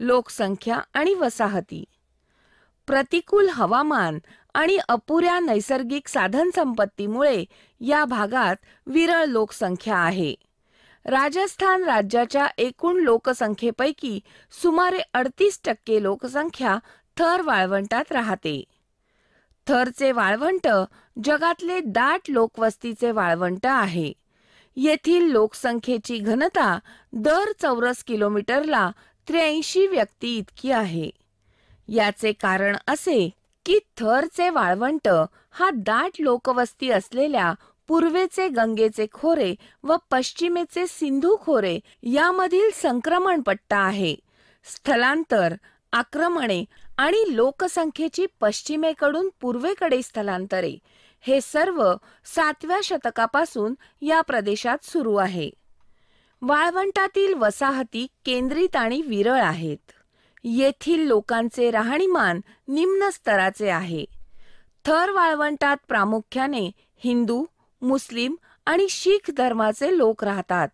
लोकसंख्या आणि वसाहती प्रतिकूल हवामान आणि अपुऱ्या नैसर्गिक साधनसंपत्तीमुळे या भागात विरळ लोकसंख्या आहे राजस्थान राज्याच्या एकूण लोकसंख्येपैकी सुमारे अडतीस टक्के लोकसंख्या थर वाळवंटात राहते थरचे वाळवंट जगातले दाट लोकवस्तीचे वाळवंट आहे येथील लोकसंख्येची घनता दर चौरस किलोमीटरला त्र्याऐंशी व्यक्ती इतकी आहे याचे कारण असे की थरचे वाळवंट हा दाट लोकवस्ती असलेल्या पूर्वेचे गंगेचे खोरे व पश्चिमेचे सिंधू खोरे यामधील संक्रमण पट्टा आहे स्थलांतर आक्रमणे आणि लोकसंख्येची पश्चिमेकडून पूर्वेकडे स्थलांतरे हे सर्व सातव्या शतकापासून या प्रदेशात सुरू आहे वाळवंटातील वसाहती केंद्रित आणि विरळ आहेत येथील लोकांचे राहणीमान निम्न स्तराचे आहे थर वाळवंटात प्रामुख्याने हिंदू मुस्लिम आणि शीख धर्माचे लोक राहतात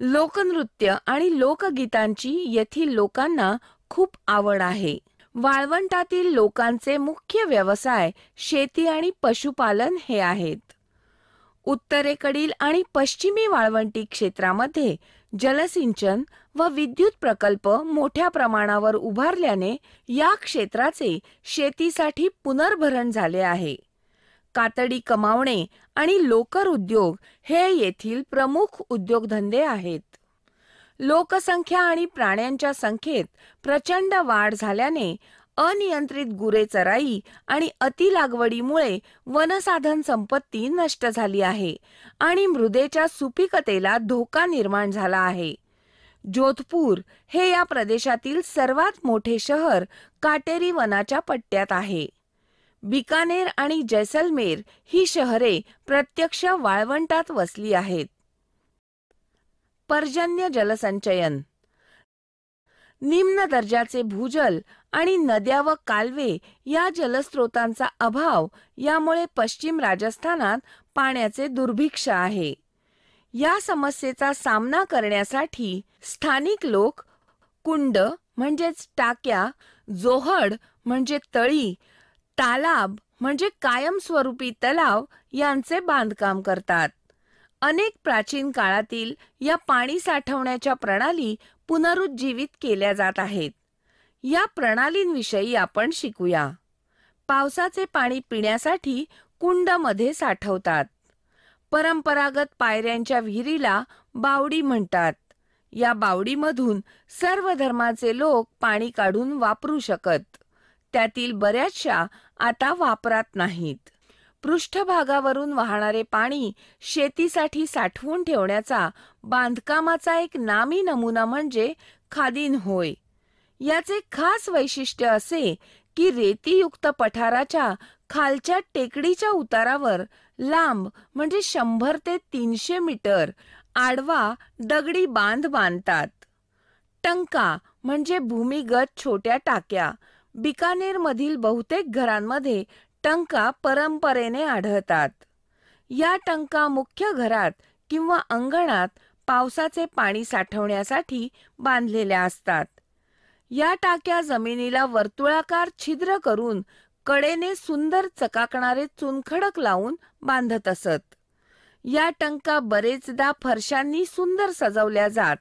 लोकनृत्य आणि लोकगीतांची येथील लोकांना खूप आवड आहे वाळवंटातील लोकांचे मुख्य व्यवसाय शेती आणि पशुपालन हे आहेत उत्तरेकडील आणि पश्चिमी वाळवंटी क्षेत्रामध्ये जलसिंचन व विद्युत प्रकल्प मोठ्या प्रमाणावर उभारल्याने या क्षेत्राचे शेतीसाठी पुनर्भरण झाले आहे कातडी कमावणे आणि लोकर उद्योग हे येथील प्रमुख उद्योगधंदे आहेत लोकसंख्या आणि प्राण्यांच्या संख्येत प्रचंड वाढ झाल्याने अनियंत्रित गुरे चराई आणि अति लागवडीमुळे वनसाधन संपत्ती नष्ट झाली आहे आणि मृदेच्या सुपिकतेला धोका निर्माण झाला आहे जोधपूर हे या प्रदेशातील सर्वात मोठे शहर काटेरी वनाच्या पट्ट्यात आहे बिकानेर आणि जैसलमेर ही शहरे प्रत्यक्ष वाळवंटात वसली आहेत पर्जन्य जलसंचयन निम्न दर्जाचे भूजल आणि नद्या व कालवे या जलस्रोतांचा अभाव यामुळे पश्चिम राजस्थानात पाण्याचे दुर्भिक्ष आहे या समस्येचा सामना करण्यासाठी स्थानिक लोक कुंड म्हणजेच टाक्या जोहड म्हणजे तळी तालाब म्हणजे कायमस्वरूपी तलाव यांचे बांधकाम करतात अनेक प्राचीन काळातील या पाणी साठवण्याच्या प्रणाली पुनरुज्जीवित केल्या जात आहेत या प्रणालींविषयी आपण शिकूया पावसाचे पाणी पिण्यासाठी कुंडमध्ये साठवतात परंपरागत पायऱ्यांच्या विहिरीला बावडी म्हणतात या बावडीमधून सर्व धर्माचे लोक पाणी काढून वापरू शकत त्यातील बऱ्याचशा आता वापरात नाहीत पृष्ठभागावरून वाहणारे पाणी शेतीसाठी साठवून ठेवण्याचा बांधकामाचा एक नामी नमुना म्हणजे खादिन होय याचे खास वैशिष्ट्य असे की रेतीयुक्त पठाराच्या खालच्या टेकडीच्या उतारावर लांब म्हणजे शंभर ते तीनशे मीटर आडवा दगडी बांध बांधतात टंका म्हणजे भूमिगत छोट्या टाक्या बिकानेरमधील बहुतेक घरांमध्ये टंका परंपरेने आढळतात या टंका मुख्य घरात किंवा अंगणात पावसाचे पाणी साठवण्यासाठी बांधलेल्या असतात या टाक्या जमिनीला वर्तुळाकार छिद्र करून कडेने सुंदर चकाकणारे चुनखडक लावून बांधत असत या टंका बरेचदा फरशांनी सुंदर सजवल्या जात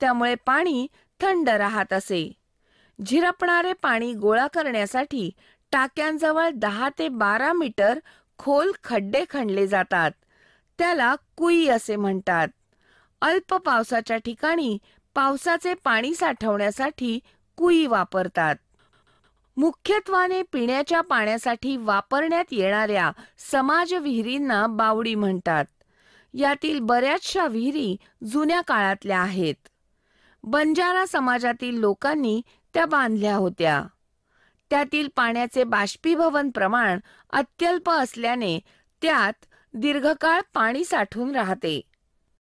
त्यामुळे पाणी थंड राहत असे झिरपणारे पाणी गोळा करण्यासाठी टाक्यांजवळ दहा ते बारा मीटर खोल खड्डे खणले जातात त्याला कुई असे म्हणतात अल्प पावसाच्या ठिकाणी पावसाचे पाणी साठवण्यासाठी कुई वापरतात मुख्यत्वाने पिण्याच्या पाण्यासाठी वापरण्यात येणाऱ्या समाज विहिरींना बावडी म्हणतात यातील बऱ्याचशा विहिरी जुन्या काळातल्या आहेत बंजारा समाजातील लोकांनी त्या बांधल्या होत्या त्यातील पाण्याचे बाष्पीभवन प्रमाण अत्यल्प असल्याने त्यात दीर्घकाळ पाणी साठून राहते